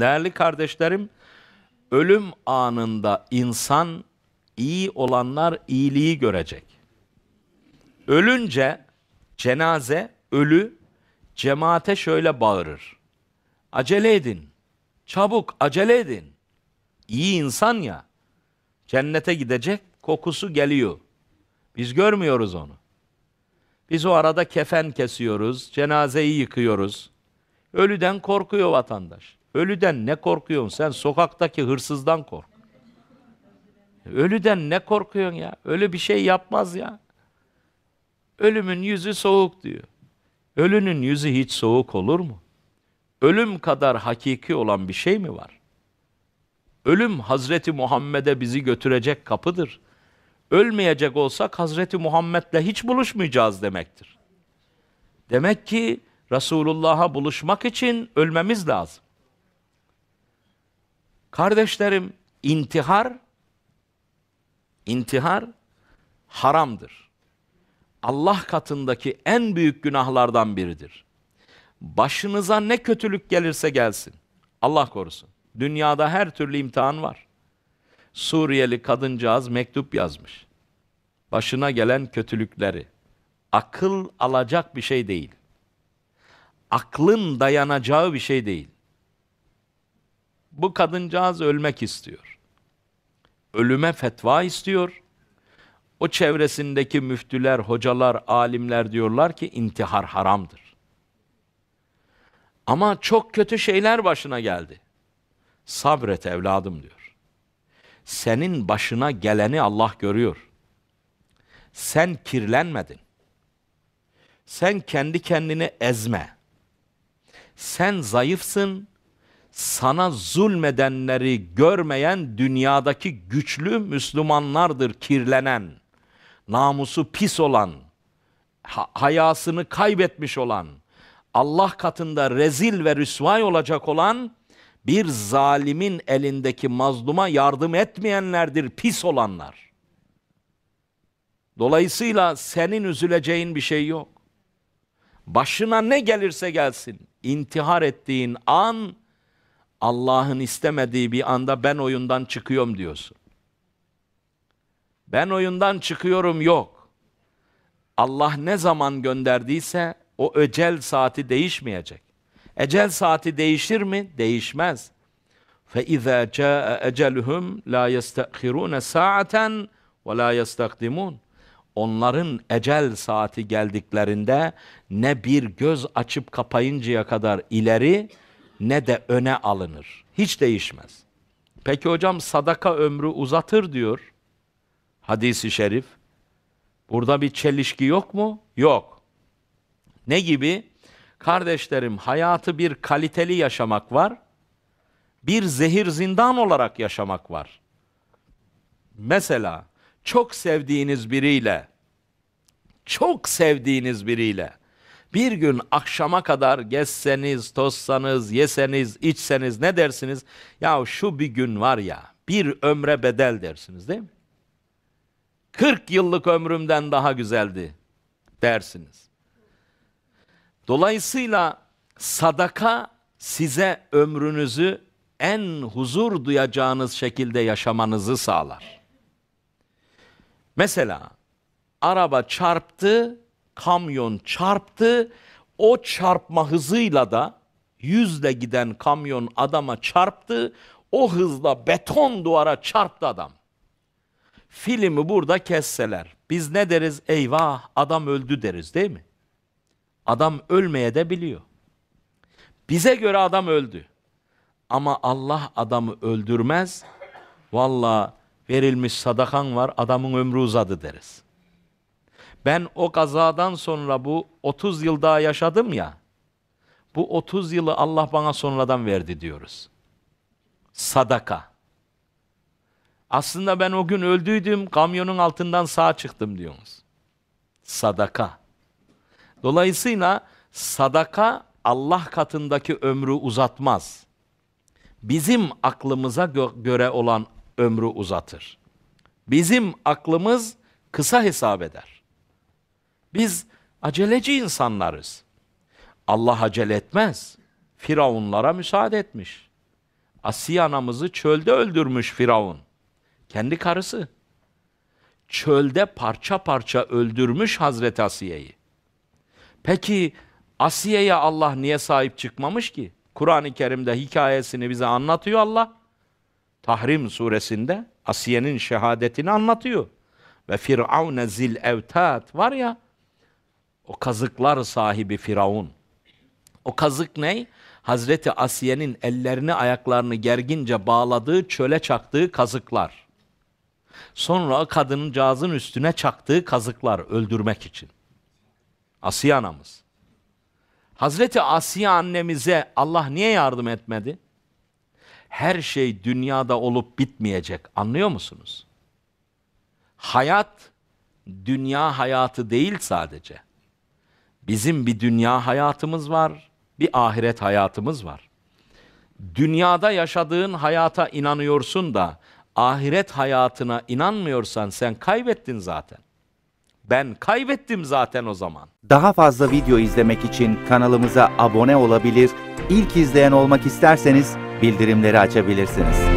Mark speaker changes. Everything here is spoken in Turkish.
Speaker 1: Değerli kardeşlerim, ölüm anında insan iyi olanlar iyiliği görecek. Ölünce cenaze, ölü cemaate şöyle bağırır. Acele edin, çabuk acele edin. İyi insan ya, cennete gidecek, kokusu geliyor. Biz görmüyoruz onu. Biz o arada kefen kesiyoruz, cenazeyi yıkıyoruz. Ölüden korkuyor vatandaş. Ölüden ne korkuyorsun sen? Sokaktaki hırsızdan kork. Ölüden ne korkuyorsun ya? Ölü bir şey yapmaz ya. Ölümün yüzü soğuk diyor. Ölünün yüzü hiç soğuk olur mu? Ölüm kadar hakiki olan bir şey mi var? Ölüm Hazreti Muhammed'e bizi götürecek kapıdır. Ölmeyecek olsak Hazreti Muhammed'le hiç buluşmayacağız demektir. Demek ki Resulullah'a buluşmak için ölmemiz lazım. Kardeşlerim intihar intihar haramdır. Allah katındaki en büyük günahlardan biridir. Başınıza ne kötülük gelirse gelsin. Allah korusun. Dünyada her türlü imtihan var. Suriyeli kadıncağız mektup yazmış. Başına gelen kötülükleri. Akıl alacak bir şey değil. Aklın dayanacağı bir şey değil. Bu kadıncağız ölmek istiyor. Ölüme fetva istiyor. O çevresindeki müftüler, hocalar, alimler diyorlar ki intihar haramdır. Ama çok kötü şeyler başına geldi. Sabret evladım diyor. Senin başına geleni Allah görüyor. Sen kirlenmedin. Sen kendi kendini ezme. Sen zayıfsın, sana zulmedenleri görmeyen dünyadaki güçlü Müslümanlardır kirlenen, namusu pis olan, hayasını kaybetmiş olan, Allah katında rezil ve rüsvay olacak olan bir zalimin elindeki mazluma yardım etmeyenlerdir pis olanlar. Dolayısıyla senin üzüleceğin bir şey yok. Başına ne gelirse gelsin intihar ettiğin an Allah'ın istemediği bir anda ben oyundan çıkıyorum diyorsun. Ben oyundan çıkıyorum yok. Allah ne zaman gönderdiyse o ecel saati değişmeyecek. Ecel saati değişir mi? Değişmez. فَاِذَا ecelhum la لَا يَسْتَأْخِرُونَ سَاعَةً la يَسْتَقْدِمُونَ Onların ecel saati geldiklerinde ne bir göz açıp kapayıncaya kadar ileri ne de öne alınır. Hiç değişmez. Peki hocam sadaka ömrü uzatır diyor hadisi şerif. Burada bir çelişki yok mu? Yok. Ne gibi? Kardeşlerim hayatı bir kaliteli yaşamak var. Bir zehir zindan olarak yaşamak var. Mesela çok sevdiğiniz biriyle çok sevdiğiniz biriyle bir gün akşama kadar gezseniz, tozsanız, yeseniz, içseniz ne dersiniz? Ya şu bir gün var ya bir ömre bedel dersiniz değil mi? 40 yıllık ömrümden daha güzeldi dersiniz. Dolayısıyla sadaka size ömrünüzü en huzur duyacağınız şekilde yaşamanızı sağlar. Mesela araba çarptı, kamyon çarptı. O çarpma hızıyla da yüzle giden kamyon adama çarptı. O hızla beton duvara çarptı adam. Filmi burada kesseler. Biz ne deriz? Eyvah adam öldü deriz değil mi? Adam ölmeye de biliyor. Bize göre adam öldü. Ama Allah adamı öldürmez. Valla verilmiş sadakan var adamın ömrü uzadı deriz ben o kazadan sonra bu 30 yıl daha yaşadım ya, bu 30 yılı Allah bana sonradan verdi diyoruz. Sadaka. Aslında ben o gün öldüydüm, kamyonun altından sağ çıktım diyorsunuz. Sadaka. Dolayısıyla sadaka Allah katındaki ömrü uzatmaz. Bizim aklımıza gö göre olan ömrü uzatır. Bizim aklımız kısa hesap eder. Biz aceleci insanlarız. Allah acele etmez. Firavunlara müsaade etmiş. Asiye anamızı çölde öldürmüş Firavun. Kendi karısı. Çölde parça parça öldürmüş Hazreti Asiye'yi. Peki Asiye'ye Allah niye sahip çıkmamış ki? Kur'an-ı Kerim'de hikayesini bize anlatıyor Allah. Tahrim suresinde Asiye'nin şehadetini anlatıyor. Ve Firavne zil evtat var ya o kazıklar sahibi Firavun. O kazık ne? Hazreti Asiye'nin ellerini ayaklarını gergince bağladığı çöle çaktığı kazıklar. Sonra kadının cazın üstüne çaktığı kazıklar öldürmek için. Asiye anamız. Hazreti Asiye annemize Allah niye yardım etmedi? Her şey dünyada olup bitmeyecek. Anlıyor musunuz? Hayat dünya hayatı değil sadece. Bizim bir dünya hayatımız var, bir ahiret hayatımız var. Dünyada yaşadığın hayata inanıyorsun da ahiret hayatına inanmıyorsan sen kaybettin zaten. Ben kaybettim zaten o zaman. Daha fazla video izlemek için kanalımıza abone olabilir, ilk izleyen olmak isterseniz bildirimleri açabilirsiniz.